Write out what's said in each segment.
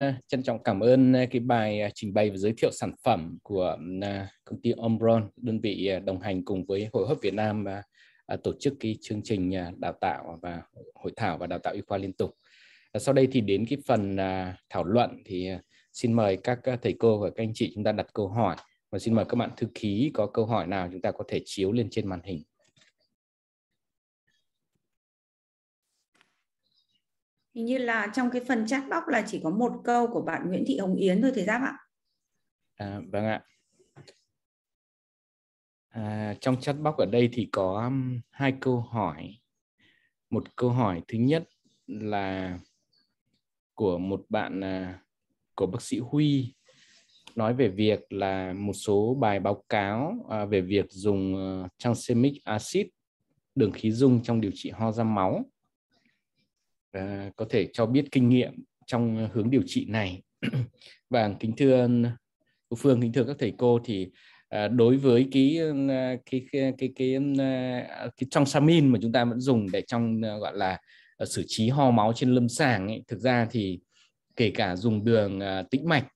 Ờ, trân trọng cảm ơn ờ, cái bài ờ, trình bày và giới thiệu sản phẩm của à, công ty Omron, đơn vị đồng hành cùng với Hội hấp Việt Nam và à, tổ chức cái chương trình à, đào tạo và hội thảo và đào tạo y khoa liên tục. Sau đây thì đến cái phần thảo luận thì xin mời các thầy cô và các anh chị chúng ta đặt câu hỏi và xin mời các bạn thư ký có câu hỏi nào chúng ta có thể chiếu lên trên màn hình. Hình như là trong cái phần chat box là chỉ có một câu của bạn Nguyễn Thị Hồng Yến thôi thầy Giáp ạ. À, vâng ạ. À, trong chat box ở đây thì có um, hai câu hỏi. Một câu hỏi thứ nhất là của một bạn à, của bác sĩ Huy nói về việc là một số bài báo cáo à, về việc dùng uh, ờ, transamic acid đường khí dung trong điều trị ho ra máu Ờ, có thể cho biết kinh nghiệm trong hướng điều trị này và vâng, kính thưa cô Phương kính thưa các thầy cô thì ờ, đối với ờ, cái cái cái cái cái, cái trong samin mà chúng ta vẫn dùng để trong gọi là xử trí ho máu trên lâm sàng ấy, thực ra thì kể cả dùng đường tĩnh mạch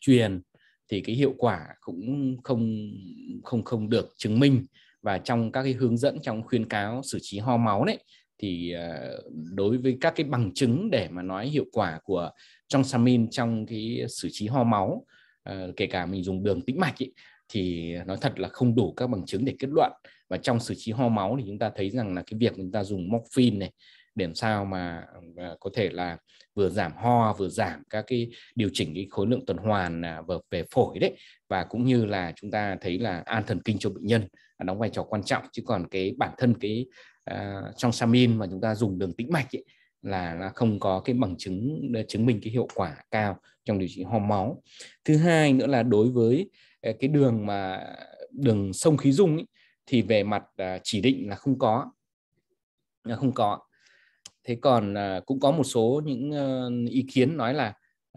truyền thì cái hiệu quả cũng không không không được chứng minh và trong các cái hướng dẫn trong khuyến cáo xử trí ho máu đấy thì à, đối với các cái bằng chứng để mà nói hiệu quả của trong tronsamin trong cái xử trí ho máu à, kể cả mình dùng đường tĩnh mạch ý, thì nói thật là không đủ các bằng chứng để kết luận và trong xử trí ho máu thì chúng ta thấy rằng là cái việc chúng ta dùng morphine này để làm sao mà à, có thể là vừa giảm ho vừa giảm các cái điều chỉnh cái khối lượng tuần hoàn về phổi đấy và cũng như là chúng ta thấy là an thần kinh cho bệnh nhân đóng vai trò quan trọng chứ còn cái bản thân cái uh, trong samin mà chúng ta dùng đường tĩnh mạch ấy, là nó không có cái bằng chứng ờ, chứng minh cái hiệu quả cao trong điều trị ho máu thứ hai nữa là đối với ờ, cái đường mà đường sông khí dung ấy, thì về mặt ờ, chỉ định là không có là không có thế còn cũng có một số những ý kiến nói là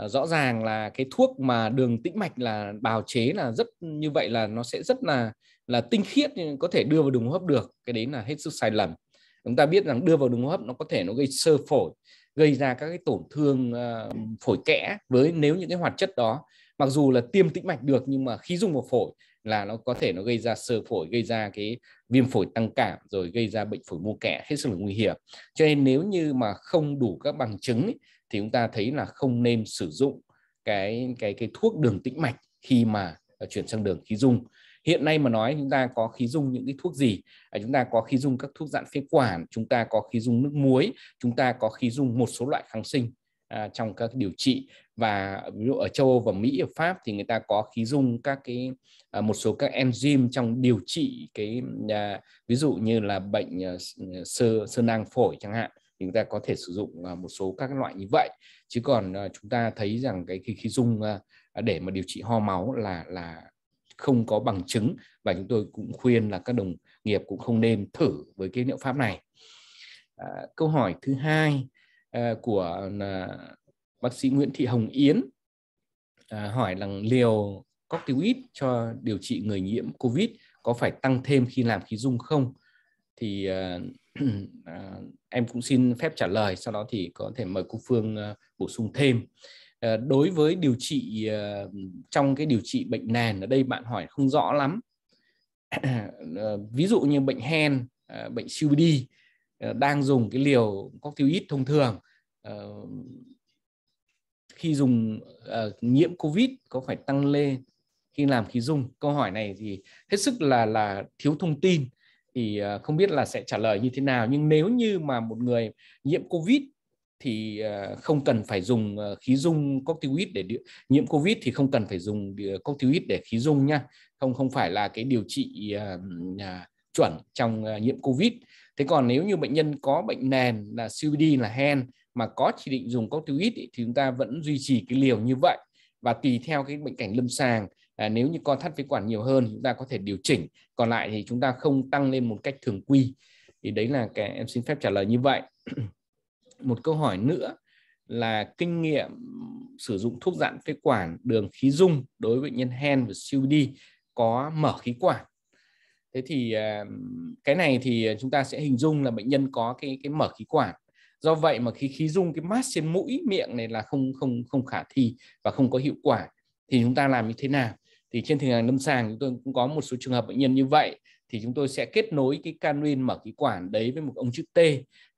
rõ ràng là cái thuốc mà đường tĩnh mạch là bào chế là rất như vậy là nó sẽ rất là là tinh khiết nhưng có thể đưa vào đường hô hấp được cái đấy là hết sức sai lầm chúng ta biết rằng đưa vào đường hô hấp nó có thể nó gây sơ phổi gây ra các cái tổn thương uh, phổi kẽ với nếu những cái hoạt chất đó mặc dù là tiêm tĩnh mạch được nhưng mà khi dùng vào phổi là nó có thể nó gây ra sơ phổi gây ra cái viêm phổi tăng cảm rồi gây ra bệnh phổi mô kẽ hết sức là nguy hiểm cho nên nếu như mà không đủ các bằng chứng ấy, thì chúng ta thấy là không nên sử dụng cái cái cái thuốc đường tĩnh mạch khi mà ờ, chuyển sang đường khí dung hiện nay mà nói chúng ta có khí dung những cái thuốc gì à, chúng ta có khí dung các thuốc dạng phế quản chúng ta có khí dung nước muối chúng ta có khí dung một số loại kháng sinh à, trong các điều trị và ví dụ ở châu Âu và Mỹ ở Pháp thì người ta có khí dung các cái à, một số các enzyme trong điều trị cái à, ví dụ như là bệnh à, à sơ sơ nang phổi chẳng hạn chúng ta có thể sử dụng à, một số các loại như vậy chứ còn chúng ta thấy rằng cái khí khí dung để mà điều trị ho máu là là không có bằng chứng và chúng tôi cũng khuyên là các đồng nghiệp cũng không nên thử với cái liệu pháp này à, câu hỏi thứ hai à, của à, bác sĩ Nguyễn Thị Hồng Yến à, hỏi rằng liều corticoid cho điều trị người nhiễm covid có phải tăng thêm khi làm khí dung không thì à, à, em cũng xin phép trả lời sau đó thì có thể mời cô Phương à, bổ sung thêm Ờ, đối với điều trị ờ, trong cái điều trị bệnh nền ở đây bạn hỏi không rõ lắm ờ, ví dụ như bệnh hen bệnh COPD đang dùng cái liều corticoid thông thường khi dùng nhiễm covid có phải tăng lên khi làm khí dung câu hỏi này thì hết sức là là thiếu thông tin thì không biết là sẽ trả lời như thế nào nhưng nếu như mà một người nhiễm covid thì ờ, không cần phải dùng ờ, khí dung corticoid để điều, nhiễm covid thì không cần phải dùng ờ, corticoid để khí dung nha không không phải là cái điều trị à, chuẩn trong nhiễm covid thế còn nếu như bệnh nhân có bệnh nền là COPD là hen mà có chỉ định dùng corticoid thì chúng ta vẫn duy trì cái liều như vậy và tùy theo cái bệnh cảnh lâm sàng à, nếu như con thắt phế quản nhiều hơn chúng ta có thể điều chỉnh còn lại thì chúng ta không tăng lên một cách thường quy thì đấy là cái em xin phép trả lời như vậy một câu hỏi nữa là kinh nghiệm sử dụng thuốc giãn phế quản đường khí dung đối với bệnh nhân hen và COPD có mở khí quản thế thì à, cái này thì chúng ta sẽ hình dung là bệnh nhân có cái cái mở khí quản do vậy mà khi khí dung cái mát trên mũi miệng này là không không không khả thi và không có hiệu quả thì chúng ta làm như thế nào thì trên thực hành lâm sàng chúng tôi cũng có một số trường hợp bệnh nhân như vậy thì chúng tôi sẽ kết nối cái canwin mở khí quản đấy với một ống chữ T.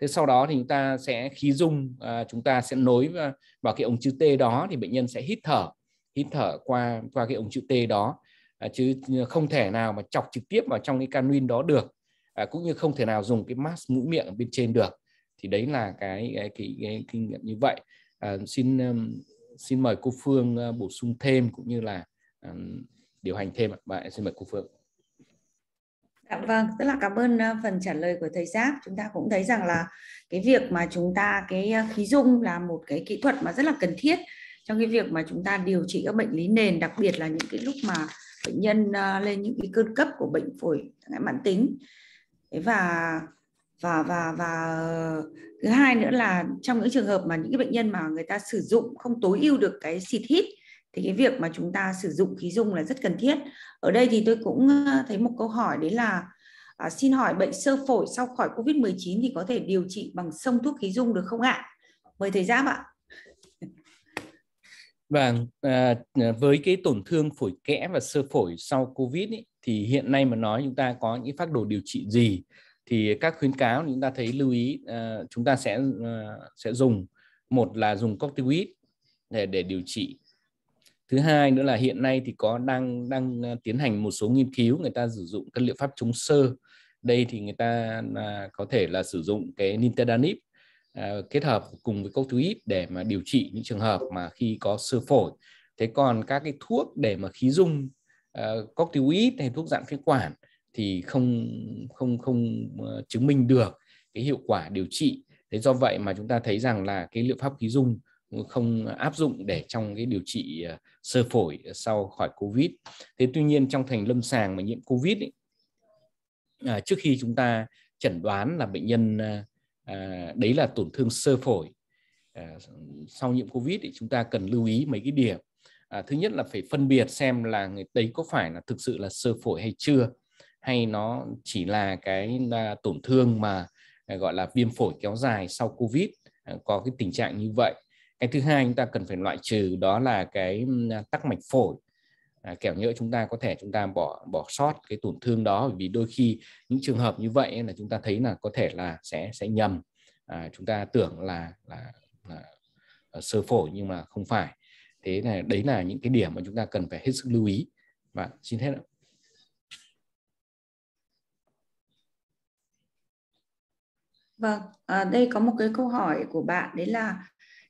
Thế sau đó thì chúng ta sẽ khí dung à, chúng ta sẽ nối vào, vào cái ống chữ T đó thì bệnh nhân sẽ hít thở hít thở qua qua cái ống chữ T đó à, chứ không thể nào mà chọc trực tiếp vào trong cái canwin đó được à, cũng như không thể nào dùng cái mask mũi miệng bên trên được thì đấy là cái cái, cái, cái kinh nghiệm như vậy à, xin um, xin mời cô Phương à, bổ sung thêm cũng như là um, điều hành thêm ạ. Bạn vâng, xin mời cô Phương. Dạ vâng, rất là cảm ơn ờ, phần trả lời của thầy Giáp. Chúng ta cũng thấy rằng là cái việc mà chúng ta cái ờ, khí dung là một cái kỹ thuật mà rất là cần thiết trong cái việc mà chúng ta điều trị các bệnh lý nền, đặc biệt là những cái lúc mà bệnh nhân ờ, lên những cái cơn cấp của bệnh phổi mãn tính. Và và và và thứ hai nữa là trong những trường hợp mà những cái bệnh nhân mà người ta sử dụng không tối ưu được cái xịt hít thì cái việc mà chúng ta sử dụng khí dung là rất cần thiết ở đây thì tôi cũng ờ, thấy một câu hỏi đấy là à, xin hỏi bệnh sơ phổi sau khỏi covid 19 thì có thể điều trị bằng sông thuốc khí dung được không ạ mời thầy giáp ạ Vâng, à, à, với cái tổn thương phổi kẽ và sơ phổi sau COVID ý, thì hiện nay mà nói chúng ta có những phác đồ điều trị gì thì các khuyến cáo chúng ta thấy lưu ý à, chúng ta sẽ à, sẽ dùng một là dùng corticoid để để điều trị thứ hai nữa là hiện nay thì có đang đang ờ, tiến hành một số nghiên cứu người ta sử dụng các liệu pháp chống sơ đây thì người ta là có thể là sử dụng cái nintedanib à, kết hợp cùng với corticoid để mà điều trị những trường hợp mà khi có sơ phổi thế còn các cái thuốc để mà khí dung uh, ờ, corticoid hay thuốc dạng phế quản thì không không không ờ, chứng minh được cái hiệu quả điều trị thế do vậy mà chúng ta thấy rằng là cái liệu pháp khí dung không áp dụng để trong cái điều trị à, sơ phổi sau khỏi covid thế tuy nhiên trong thành lâm sàng mà nhiễm covid ấy, à, trước khi chúng ta chẩn đoán là bệnh nhân à, à đấy là tổn thương sơ phổi à, sau nhiễm covid thì chúng ta cần lưu ý mấy cái điểm à, thứ nhất là phải phân biệt xem là người đấy có phải là thực sự là sơ phổi hay chưa hay nó chỉ là cái là tổn thương mà à, gọi là viêm phổi kéo dài sau covid có cái tình trạng như vậy cái thứ hai chúng ta cần phải loại trừ đó là cái tắc mạch phổi à, kẻo nhỡ chúng ta có thể chúng ta bỏ bỏ sót cái tổn thương đó vì đôi khi những trường hợp như vậy là chúng ta thấy là có thể là sẽ sẽ nhầm à, chúng ta tưởng là là, là ờ, sơ phổi nhưng mà không phải thế là đấy là những cái điểm mà chúng ta cần phải hết sức lưu ý và xin hết ạ Vâng, à, đây có một cái câu hỏi của bạn đấy là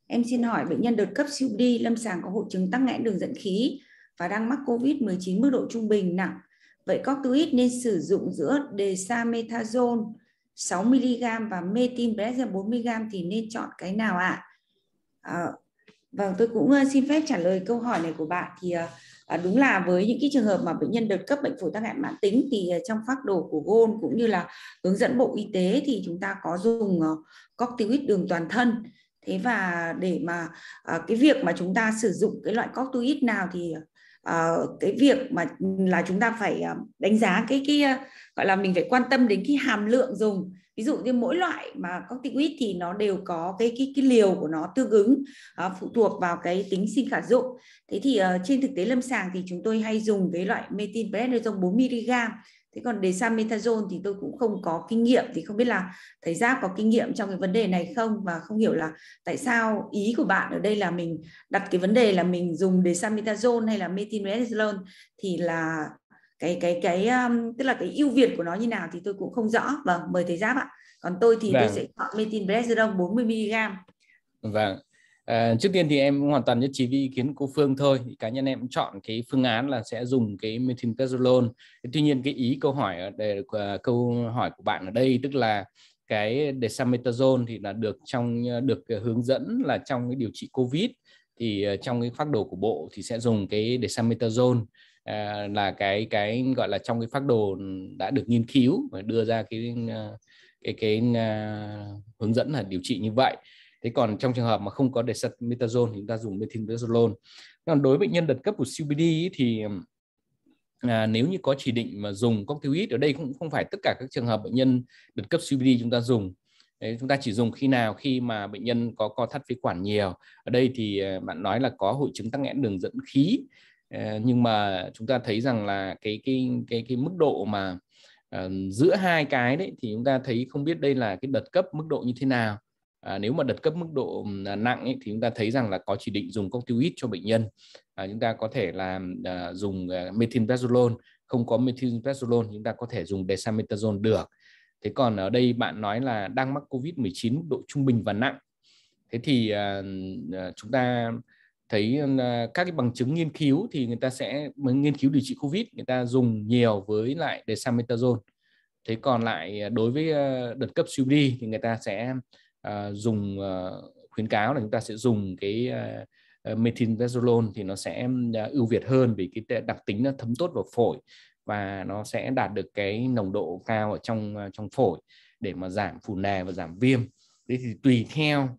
Em xin hỏi bệnh nhân đợt cấp siêu đi lâm sàng có hội chứng tắc nghẽn đường dẫn khí và đang mắc COVID-19 mức độ trung bình nặng. Vậy corticoid nên sử dụng giữa dexamethasone 6mg và metimbrezza 40g thì nên chọn cái nào ạ? À? vâng, tôi cũng ờ, xin phép trả lời câu hỏi này của bạn. Thì ờ, à, đúng là với những cái trường hợp mà bệnh nhân đợt cấp bệnh phổi tắc nghẽn mãn tính thì ờ, trong phác đồ của GOL cũng như là hướng dẫn Bộ Y tế thì chúng ta có dùng corticoid đường toàn thân thế và để mà à, cái việc mà chúng ta sử dụng cái loại corticoid nào thì à, cái việc mà là chúng ta phải à, đánh giá cái cái à, gọi là mình phải quan tâm đến cái hàm lượng dùng ví dụ như mỗi loại mà corticoid thì nó đều có cái cái cái liều của nó tương ứng à, phụ thuộc vào cái tính sinh khả dụng thế thì uh, trên thực tế lâm sàng thì chúng tôi hay dùng cái loại metinprednisolone 4 mg thế còn đề metazone thì tôi cũng không có kinh nghiệm thì không biết là thầy giáp có kinh nghiệm trong cái vấn đề này không và không hiểu là tại sao ý của bạn ở đây là mình đặt cái vấn đề là mình dùng đề metazone hay là methinredone thì là cái cái cái um, tức là cái ưu việt của nó như nào thì tôi cũng không rõ và vâng, mời thầy giáp ạ còn tôi thì vâng. tôi sẽ chọn methinredone 40 mg vâng Ờ, trước tiên thì em hoàn toàn nhất trí với ý kiến cô Phương thôi. Cá nhân em chọn cái phương án là sẽ dùng cái methylprednisolone. Tuy nhiên cái ý câu hỏi để đây, ờ, câu hỏi của bạn ở đây tức là cái desamethasone thì là được trong ờ, được hướng dẫn là trong cái điều trị covid thì trong cái phác đồ của bộ thì sẽ dùng cái desamethasone à, là cái cái gọi là trong cái phác đồ đã được nghiên cứu và đưa ra cái cái cái, uh, hướng dẫn là điều trị như vậy thế còn trong trường hợp mà không có dexamethasone thì chúng ta dùng methimazolone còn đối với bệnh nhân đợt cấp của CBD thì à, nếu như có chỉ định mà dùng corticoid ở đây cũng không phải tất cả các trường hợp bệnh nhân đợt cấp CBD chúng ta dùng Đấy, chúng ta chỉ dùng khi nào khi mà bệnh nhân có co thắt phế quản nhiều ở đây thì à, bạn nói là có hội chứng tắc nghẽn đường dẫn khí à, nhưng mà chúng ta thấy rằng là cái cái cái cái mức độ mà à, giữa hai cái đấy thì chúng ta thấy không biết đây là cái đợt cấp mức độ như thế nào À, nếu mà đợt cấp mức độ à, nặng ấy, thì chúng ta thấy rằng là có chỉ định dùng corticoid cho bệnh nhân. À, chúng ta có thể là à, dùng à, methimprednisolone, không có methimprednisolone chúng ta có thể dùng dexamethasone được. Thế còn ở đây bạn nói là đang mắc COVID-19 mức độ trung bình và nặng. Thế thì à, à chúng ta thấy các cái bằng chứng nghiên cứu thì người ta sẽ nghiên cứu điều trị COVID người ta dùng nhiều với lại dexamethasone. Thế còn lại đối với đợt cấp siêu đi thì người ta sẽ à, dùng à, khuyến cáo là chúng ta sẽ dùng cái à, à methylprednisolone thì nó sẽ à, ưu việt hơn vì cái đặc tính nó thấm tốt vào phổi và nó sẽ đạt được cái nồng độ cao ở trong à, trong phổi để mà giảm phù nề và giảm viêm. Thế thì tùy theo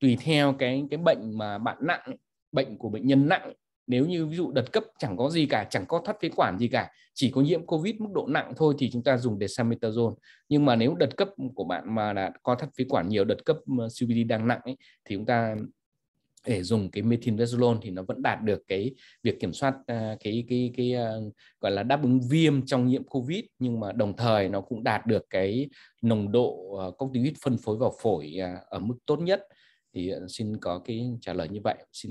tùy theo cái cái bệnh mà bạn nặng, bệnh của bệnh nhân nặng nếu như ví dụ đợt cấp chẳng có gì cả chẳng có thắt phế quản gì cả chỉ có nhiễm covid mức độ nặng thôi thì chúng ta dùng dexamethasone nhưng mà nếu đợt cấp của bạn mà đã có thắt phế quản nhiều đợt cấp CBD ờ, đang nặng ấy, thì chúng ta để dùng cái methinredolone thì nó vẫn đạt được cái việc kiểm soát ờ, cái cái cái, cái ờ, gọi là đáp ứng viêm trong nhiễm covid nhưng mà đồng thời nó cũng đạt được cái nồng độ corticoid phân phối vào phổi ở mức tốt nhất thì xin có cái trả lời như vậy xin hết